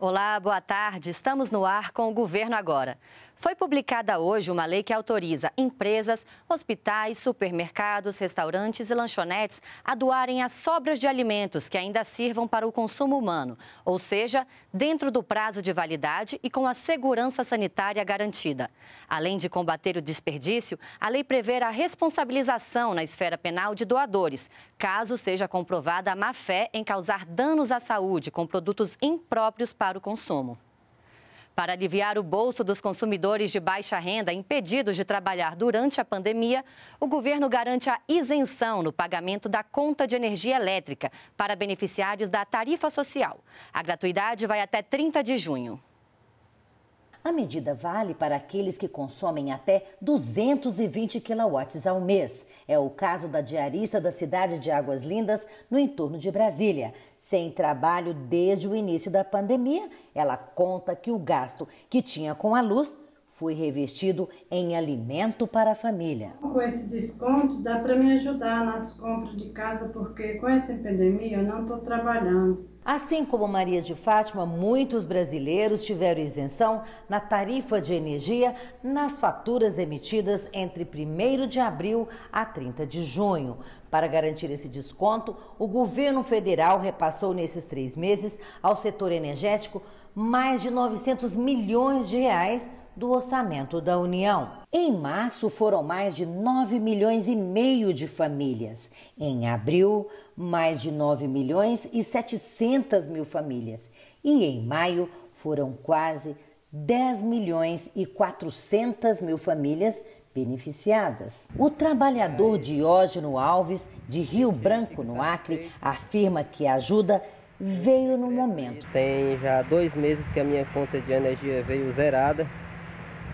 Olá, boa tarde. Estamos no ar com o governo agora. Foi publicada hoje uma lei que autoriza empresas, hospitais, supermercados, restaurantes e lanchonetes a doarem as sobras de alimentos que ainda sirvam para o consumo humano, ou seja, dentro do prazo de validade e com a segurança sanitária garantida. Além de combater o desperdício, a lei prevê a responsabilização na esfera penal de doadores, caso seja comprovada a má fé em causar danos à saúde com produtos impróprios para para o consumo. Para aliviar o bolso dos consumidores de baixa renda impedidos de trabalhar durante a pandemia, o governo garante a isenção no pagamento da conta de energia elétrica para beneficiários da tarifa social. A gratuidade vai até 30 de junho. A medida vale para aqueles que consomem até 220 quilowatts ao mês. É o caso da diarista da cidade de Águas Lindas, no entorno de Brasília. Sem trabalho desde o início da pandemia, ela conta que o gasto que tinha com a luz foi revestido em alimento para a família. Com esse desconto dá para me ajudar nas compras de casa, porque com essa pandemia eu não estou trabalhando. Assim como Maria de Fátima, muitos brasileiros tiveram isenção na tarifa de energia nas faturas emitidas entre 1 de abril a 30 de junho. Para garantir esse desconto, o governo federal repassou nesses três meses ao setor energético mais de 900 milhões de reais do orçamento da União. Em março foram mais de 9 milhões e meio de famílias. Em abril, mais de 9 milhões e 700 mil famílias. E em maio foram quase 10 milhões e 400 mil famílias beneficiadas. O trabalhador Diógeno Alves, de Rio Branco, no Acre, afirma que a ajuda veio no momento. Tem já dois meses que a minha conta de energia veio zerada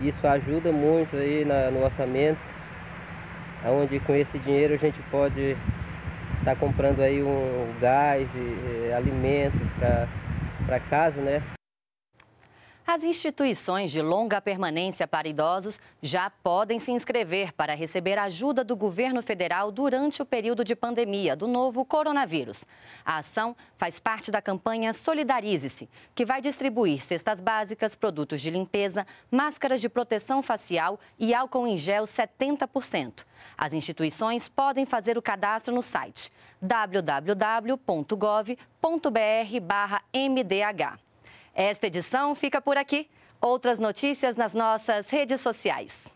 isso ajuda muito aí na, no orçamento, onde com esse dinheiro a gente pode estar tá comprando aí um, um gás, e, e alimento para casa, né? As instituições de longa permanência para idosos já podem se inscrever para receber ajuda do governo federal durante o período de pandemia do novo coronavírus. A ação faz parte da campanha Solidarize-se, que vai distribuir cestas básicas, produtos de limpeza, máscaras de proteção facial e álcool em gel 70%. As instituições podem fazer o cadastro no site www.gov.br/mdh. Esta edição fica por aqui. Outras notícias nas nossas redes sociais.